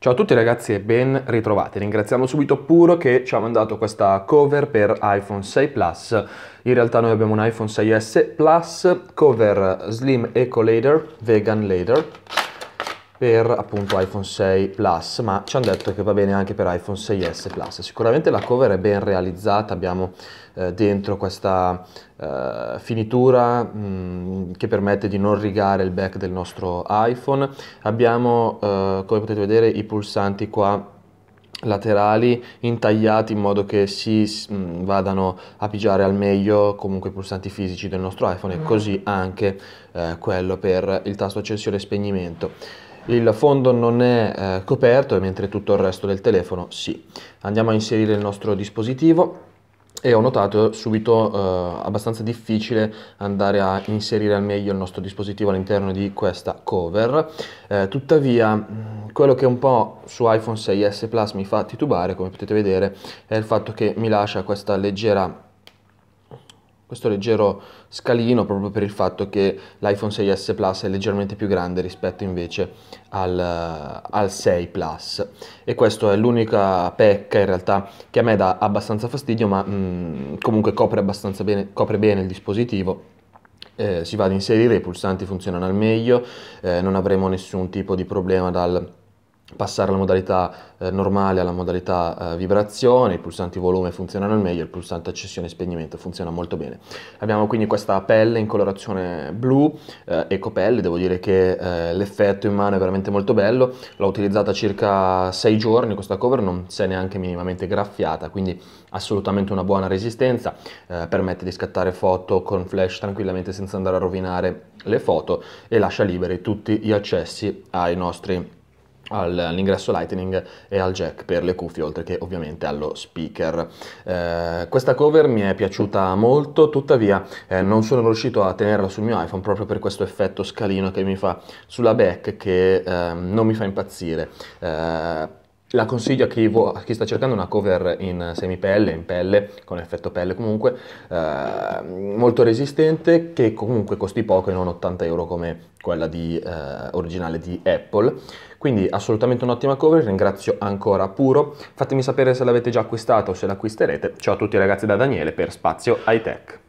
Ciao a tutti ragazzi e ben ritrovati. Ringraziamo subito Puro che ci ha mandato questa cover per iPhone 6 Plus. In realtà noi abbiamo un iPhone 6S Plus, cover Slim Eco Later, Vegan Later per appunto iPhone 6 Plus, ma ci hanno detto che va bene anche per iPhone 6S Plus. Sicuramente la cover è ben realizzata, abbiamo eh, dentro questa eh, finitura mh, mm, che permette di non rigare il back del nostro iPhone. Abbiamo, eh, come potete vedere, i pulsanti qua laterali intagliati in modo che si mh, mm, vadano a pigiare al meglio comunque i pulsanti fisici del nostro iPhone e mm. così anche eh, quello per il tasto accensione e spegnimento il fondo non è eh, coperto mentre tutto il resto del telefono sì. Andiamo a inserire il nostro dispositivo e ho notato subito eh, abbastanza difficile andare a inserire al meglio il nostro dispositivo all'interno di questa cover eh, tuttavia mm, quello che un po' su iPhone 6s Plus mi fa titubare come potete vedere è il fatto che mi lascia questa leggera questo leggero scalino proprio per il fatto che l'iPhone 6S Plus è leggermente più grande rispetto invece al, al 6 Plus e questa è l'unica pecca in realtà che a me dà abbastanza fastidio ma mh, mm, comunque copre abbastanza bene, copre bene il dispositivo eh, si va ad inserire, i pulsanti funzionano al meglio, eh, non avremo nessun tipo di problema dal passare alla modalità eh, normale alla modalità eh, vibrazione, i pulsanti volume funzionano al meglio, il pulsante accessione e spegnimento funziona molto bene. Abbiamo quindi questa pelle in colorazione blu, eh, ecopelle, devo dire che eh, l'effetto in mano è veramente molto bello, l'ho utilizzata circa 6 giorni questa cover, non si è neanche minimamente graffiata, quindi assolutamente una buona resistenza, eh, permette di scattare foto con flash tranquillamente senza andare a rovinare le foto e lascia liberi tutti gli accessi ai nostri all'ingresso Lightning e al jack per le cuffie oltre che ovviamente allo speaker eh, questa cover mi è piaciuta molto tuttavia eh, non sono riuscito a tenerla sul mio iPhone proprio per questo effetto scalino che mi fa sulla back che eh, non mi fa impazzire eh, la consiglio a chi, vuo, a chi, sta cercando una cover in semipelle, in pelle, con effetto pelle comunque, eh, molto resistente, che comunque costi poco e non 80 euro come quella di, eh, originale di Apple. Quindi assolutamente un'ottima cover, ringrazio ancora Puro. Fatemi sapere se l'avete già acquistata o se l'acquisterete. Ciao a tutti ragazzi da Daniele per Spazio High Tech.